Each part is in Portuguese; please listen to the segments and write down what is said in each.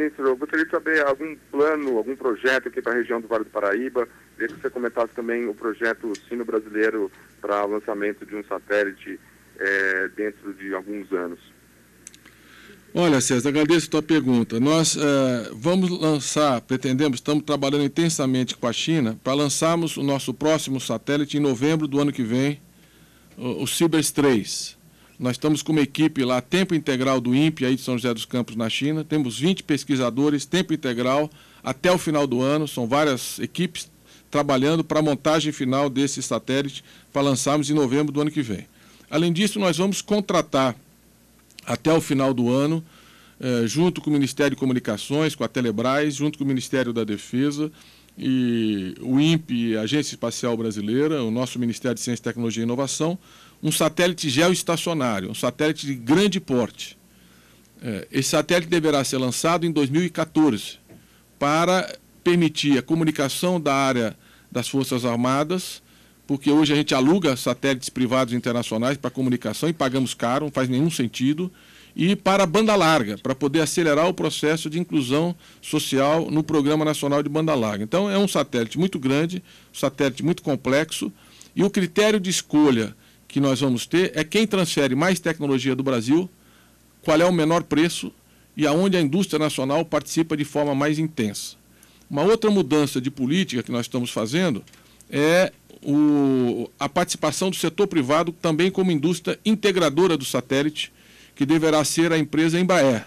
Ministro, eu gostaria de saber algum plano, algum projeto aqui para a região do Vale do Paraíba. Queria que você comentasse também o projeto Sino Brasileiro para o lançamento de um satélite é, dentro de alguns anos. Olha, César, agradeço a tua pergunta. Nós eh, vamos lançar, pretendemos, estamos trabalhando intensamente com a China para lançarmos o nosso próximo satélite em novembro do ano que vem, o, o Cibers 3. Nós estamos com uma equipe lá, tempo integral do INPE, aí de São José dos Campos, na China. Temos 20 pesquisadores, tempo integral, até o final do ano. São várias equipes trabalhando para a montagem final desse satélite para lançarmos em novembro do ano que vem. Além disso, nós vamos contratar até o final do ano, eh, junto com o Ministério de Comunicações, com a Telebrás, junto com o Ministério da Defesa, e o INPE, Agência Espacial Brasileira, o nosso Ministério de Ciência, Tecnologia e Inovação, um satélite geoestacionário, um satélite de grande porte. É, esse satélite deverá ser lançado em 2014 para permitir a comunicação da área das Forças Armadas, porque hoje a gente aluga satélites privados internacionais para comunicação e pagamos caro, não faz nenhum sentido e para a banda larga, para poder acelerar o processo de inclusão social no Programa Nacional de Banda Larga. Então, é um satélite muito grande, um satélite muito complexo, e o critério de escolha que nós vamos ter é quem transfere mais tecnologia do Brasil, qual é o menor preço e aonde a indústria nacional participa de forma mais intensa. Uma outra mudança de política que nós estamos fazendo é o, a participação do setor privado também como indústria integradora do satélite que deverá ser a empresa Embraer,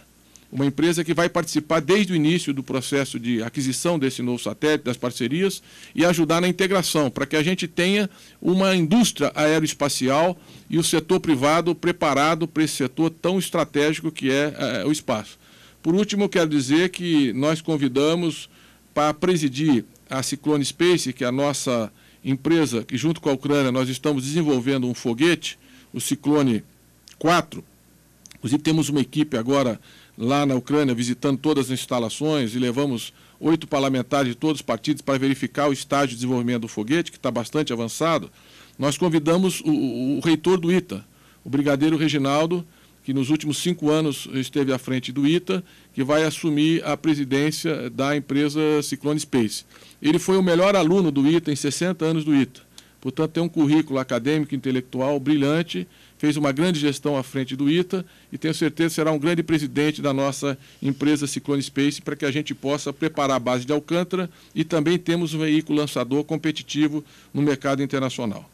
uma empresa que vai participar desde o início do processo de aquisição desse novo satélite, das parcerias, e ajudar na integração, para que a gente tenha uma indústria aeroespacial e o setor privado preparado para esse setor tão estratégico que é, é o espaço. Por último, quero dizer que nós convidamos para presidir a Ciclone Space, que é a nossa empresa, que junto com a Ucrânia nós estamos desenvolvendo um foguete, o Ciclone 4, Inclusive, temos uma equipe agora lá na Ucrânia visitando todas as instalações e levamos oito parlamentares de todos os partidos para verificar o estágio de desenvolvimento do foguete, que está bastante avançado. Nós convidamos o, o reitor do ITA, o brigadeiro Reginaldo, que nos últimos cinco anos esteve à frente do ITA, que vai assumir a presidência da empresa Ciclone Space. Ele foi o melhor aluno do ITA em 60 anos do ITA. Portanto, tem um currículo acadêmico, intelectual brilhante, fez uma grande gestão à frente do ITA e tenho certeza que será um grande presidente da nossa empresa Ciclone Space para que a gente possa preparar a base de Alcântara e também temos um veículo lançador competitivo no mercado internacional.